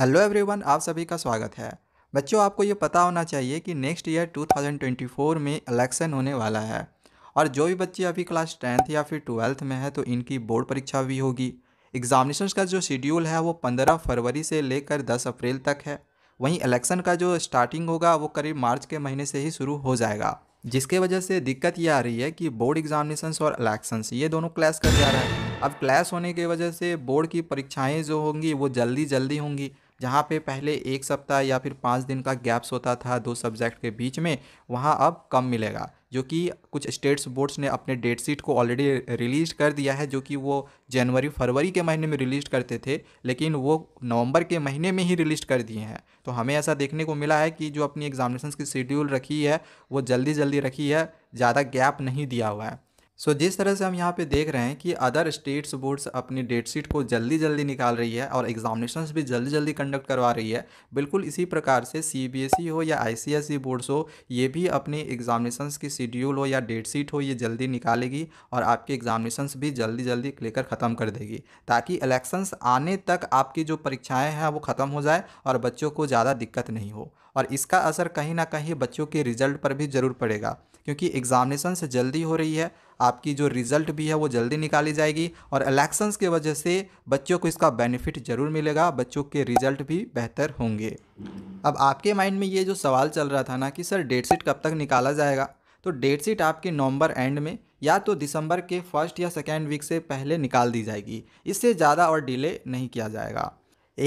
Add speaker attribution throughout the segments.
Speaker 1: hello everyone आप सभी का स्वागत है बच्चों आपको ये पता होना चाहिए कि नेक्स्ट ईयर 2024 में इलेक्शन होने वाला है और जो भी बच्चे अभी क्लास टेंथ या फिर ट्वेल्थ में है तो इनकी बोर्ड परीक्षा भी होगी एग्जामिनेशन का जो शेड्यूल है वो 15 फरवरी से लेकर 10 अप्रैल तक है वहीं इलेक्शन का जो स्टार्टिंग होगा वो करीब मार्च के महीने से ही शुरू हो जाएगा जिसके वजह से दिक्कत ये आ रही है कि बोर्ड एग्जामिनेशंस और इलेक्शंस ये दोनों क्लैश कर जा रहे हैं अब क्लैश होने की वजह से बोर्ड की परीक्षाएं जो होंगी वो जल्दी जल्दी होंगी जहाँ पे पहले एक सप्ताह या फिर पाँच दिन का गैप्स होता था दो सब्जेक्ट के बीच में वहाँ अब कम मिलेगा जो कि कुछ स्टेट्स बोर्ड्स ने अपने डेट शीट को ऑलरेडी रिलीज कर दिया है जो कि वो जनवरी फरवरी के महीने में रिलीज करते थे लेकिन वो नवंबर के महीने में ही रिलीज कर दिए हैं तो हमें ऐसा देखने को मिला है कि जो अपनी एग्जामिनेशन की शेड्यूल रखी है वो जल्दी जल्दी रखी है ज़्यादा गैप नहीं दिया हुआ है सो so, जिस तरह से हम यहाँ पे देख रहे हैं कि अदर स्टेट्स बोर्ड्स अपनी डेट शीट को जल्दी जल्दी निकाल रही है और एग्जामिनेशन भी जल्दी जल्दी कंडक्ट करवा रही है बिल्कुल इसी प्रकार से सी e हो या आई बोर्ड्स e हो ये भी अपने एग्जामिनेशन की शेड्यूल हो या डेट शीट हो ये जल्दी निकालेगी और आपके एग्जामिनेशन भी जल्दी जल्दी लेकर ख़त्म कर देगी ताकि इलेक्शंस आने तक आपकी जो परीक्षाएँ हैं वो ख़त्म हो जाए और बच्चों को ज़्यादा दिक्कत नहीं हो और इसका असर कहीं ना कहीं बच्चों के रिज़ल्ट पर भी ज़रूर पड़ेगा क्योंकि एग्ज़ामिनेशन से जल्दी हो रही है आपकी जो रिज़ल्ट भी है वो जल्दी निकाली जाएगी और इलेक्शंस के वजह से बच्चों को इसका बेनिफिट ज़रूर मिलेगा बच्चों के रिज़ल्ट भी बेहतर होंगे अब आपके माइंड में ये जो सवाल चल रहा था ना कि सर डेट शीट कब तक निकाला जाएगा तो डेट शीट आपके नवंबर एंड में या तो दिसंबर के फर्स्ट या सेकेंड वीक से पहले निकाल दी जाएगी इससे ज़्यादा और डिले नहीं किया जाएगा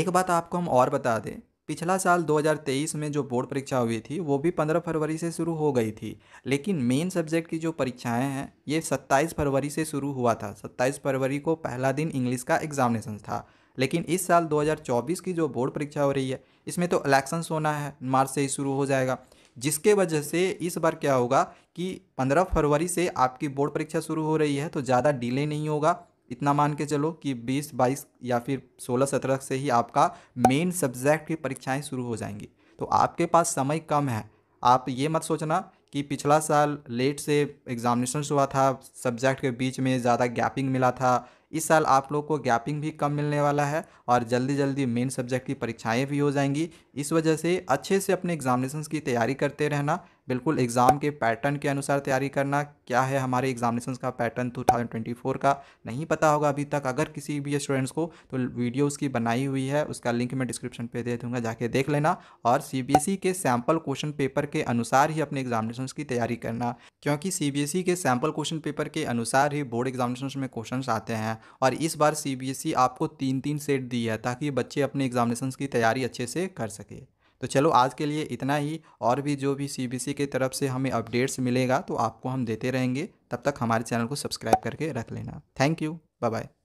Speaker 1: एक बात आपको हम और बता दें पिछला साल 2023 में जो बोर्ड परीक्षा हुई थी वो भी 15 फरवरी से शुरू हो गई थी लेकिन मेन सब्जेक्ट की जो परीक्षाएं हैं ये 27 फरवरी से शुरू हुआ था 27 फरवरी को पहला दिन इंग्लिश का एग्जामिनेशन था लेकिन इस साल 2024 की जो बोर्ड परीक्षा हो रही है इसमें तो इलेक्शंस होना है मार्च से ही शुरू हो जाएगा जिसके वजह से इस बार क्या होगा कि पंद्रह फरवरी से आपकी बोर्ड परीक्षा शुरू हो रही है तो ज़्यादा डिले नहीं होगा इतना मान के चलो कि 20 22 या फिर 16 17 से ही आपका मेन सब्जेक्ट की परीक्षाएं शुरू हो जाएंगी तो आपके पास समय कम है आप ये मत सोचना कि पिछला साल लेट से एग्जामिनेशन हुआ था सब्जेक्ट के बीच में ज़्यादा गैपिंग मिला था इस साल आप लोग को गैपिंग भी कम मिलने वाला है और जल्दी जल्दी मेन सब्जेक्ट की परीक्षाएं भी हो जाएंगी इस वजह से अच्छे से अपने एग्जामिनेशन की तैयारी करते रहना बिल्कुल एग्ज़ाम के पैटर्न के अनुसार तैयारी करना क्या है हमारे एग्जामिनेशन का पैटर्न 2024 का नहीं पता होगा अभी तक अगर किसी भी स्टूडेंट्स को तो वीडियो उसकी बनाई हुई है उसका लिंक मैं डिस्क्रिप्शन पे दे दूंगा जाके देख लेना और सी e के सैम्पल क्वेश्चन पेपर के अनुसार ही अपने एग्जामिनेशन की तैयारी करना क्योंकि सी e के सैम्पल क्वेश्चन पेपर के अनुसार ही बोर्ड एग्जामिनेशन में क्वेश्चन आते हैं और इस बार सी e आपको तीन तीन सेट दी है ताकि बच्चे अपने एग्जामिनेशन की तैयारी अच्छे से कर सके तो चलो आज के लिए इतना ही और भी जो भी सीबीसी के तरफ से हमें अपडेट्स मिलेगा तो आपको हम देते रहेंगे तब तक हमारे चैनल को सब्सक्राइब करके रख लेना थैंक यू बाय बाय